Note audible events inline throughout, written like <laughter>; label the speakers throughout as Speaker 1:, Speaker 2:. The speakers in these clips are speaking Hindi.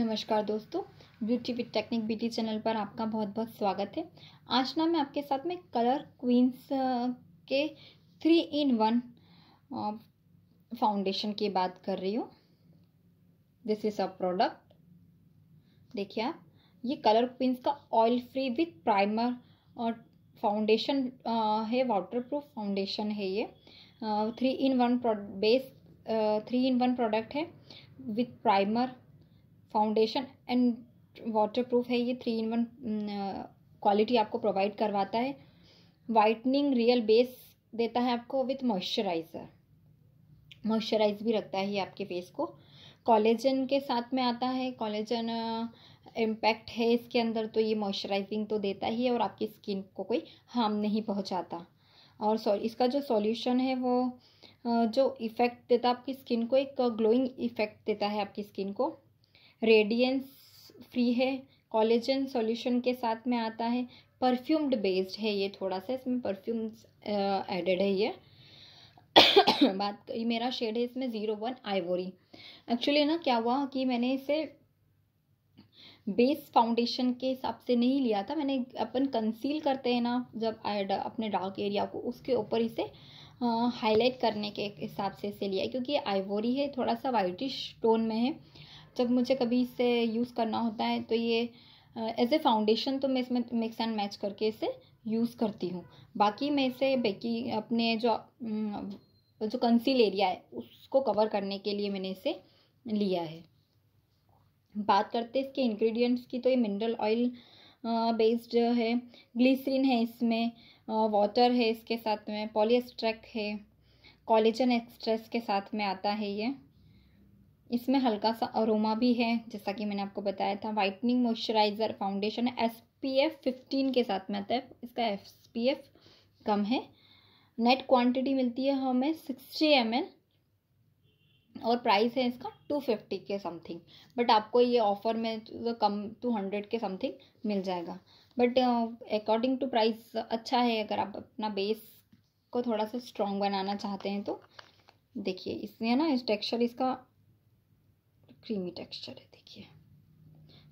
Speaker 1: नमस्कार दोस्तों beauty with technique beauty channel पर आपका बहुत बहुत स्वागत है आज ना मैं आपके साथ में कलर क्वींस के थ्री इन वन फाउंडेशन की बात कर रही हूँ दिस इज़ अ प्रोडक्ट देखिए आप ये कलर क्वींस का ऑयल फ्री विथ प्राइमर और फाउंडेशन है वाटर प्रूफ फाउंडेशन है ये three in one base three in one product है with primer foundation and waterproof है ये थ्री इन वन क्वालिटी आपको प्रोवाइड करवाता है वाइटनिंग रियल बेस देता है आपको विथ मॉइस्चराइज़र मॉइस्चराइज भी रखता है ये आपके फेस को कॉलेजन के साथ में आता है कॉलेजन इम्पैक्ट uh, है इसके अंदर तो ये मॉइस्चराइजिंग तो देता ही है और आपकी स्किन को कोई हार्म नहीं पहुंचाता और सॉरी इसका जो सॉल्यूशन है वो uh, जो इफ़ेक्ट देता है आपकी स्किन को एक ग्लोइंग इफ़ेक्ट देता है आपकी स्किन को रेडियंस फ्री है कॉलेजन सॉल्यूशन के साथ में आता है परफ्यूम्ड बेस्ड है ये थोड़ा सा इसमें परफ्यूम्स एडेड है ये <coughs> बात ये मेरा शेड है इसमें ज़ीरो वन आइवोरी एक्चुअली ना क्या हुआ कि मैंने इसे बेस फाउंडेशन के हिसाब से नहीं लिया था मैंने अपन कंसील करते हैं ना जब अपने डार्क एरिया को उसके ऊपर इसे हाईलाइट करने के हिसाब से इसे लिया क्योंकि आइवोरी है थोड़ा सा वाइटिश टोन में है जब मुझे कभी इसे यूज़ करना होता है तो ये एज ए फाउंडेशन तो मैं इसमें मिक्स एंड मैच करके इसे यूज़ करती हूँ बाकी मैं इसे बेकी अपने जो जो कंसील एरिया है उसको कवर करने के लिए मैंने इसे लिया है बात करते हैं इसके इंग्रेडिएंट्स की तो ये मिनरल ऑयल बेस्ड है ग्लिसरीन है इसमें वाटर है इसके साथ में पॉलीस्ट्रैक है कॉलेजन एक्सट्रेस के साथ में आता है ये इसमें हल्का सा अरोमा भी है जैसा कि मैंने आपको बताया था whitening moisturiser foundation S P F fifteen के साथ में आता है इसका एस पी एफ कम है नेट क्वांटिटी मिलती है हमें सिक्सटी एम एल और प्राइस है इसका टू फिफ्टी के समथिंग बट आपको ये ऑफर में तो कम टू हंड्रेड के समथिंग मिल जाएगा बट अकॉर्डिंग टू प्राइस अच्छा है अगर आप अपना बेस को थोड़ा सा स्ट्रॉन्ग बनाना चाहते हैं तो देखिए इसमें ना इस टेक्सचर इसका क्रीमी टेक्सचर है देखिए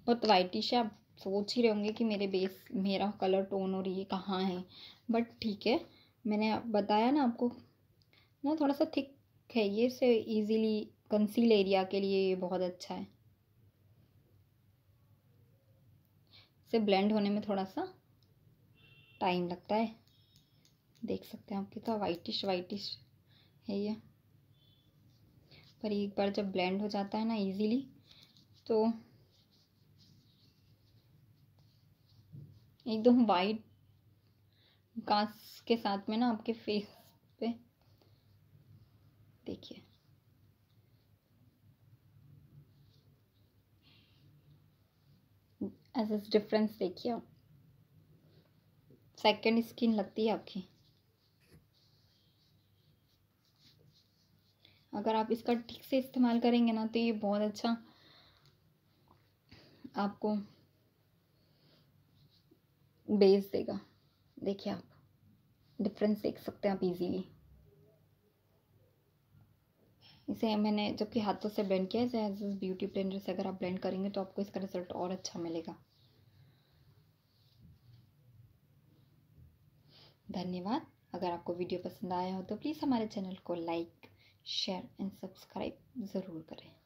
Speaker 1: बहुत वाइटिश है आप सोच ही रहे होंगे कि मेरे बेस मेरा कलर टोन और ये कहाँ है बट ठीक है मैंने बताया ना आपको ना थोड़ा सा थिक है ये से इजीली कंसील एरिया के लिए ये बहुत अच्छा है इसे ब्लेंड होने में थोड़ा सा टाइम लगता है देख सकते हैं आप कितना तो वाइटिश वाइटिश है ये पर एक बार जब ब्लेंड हो जाता है ना इजीली तो एकदम वाइट घास के साथ में ना आपके फेस पे देखिए एज डिफरेंस देखिए आप सेकेंड स्किन लगती है आपकी अगर आप इसका ठीक से इस्तेमाल करेंगे ना तो ये बहुत अच्छा आपको बेस देगा देखिए आप डिफरेंस देख सकते हैं आप इजीली इसे मैंने जबकि हाथों से ब्लेंड किया है एज ब्यूटी ब्लेंडर से अगर आप ब्लेंड करेंगे तो आपको इसका रिजल्ट और अच्छा मिलेगा धन्यवाद अगर आपको वीडियो पसंद आया हो तो प्लीज़ हमारे चैनल को लाइक शेयर एंड सब्सक्राइब ज़रूर करें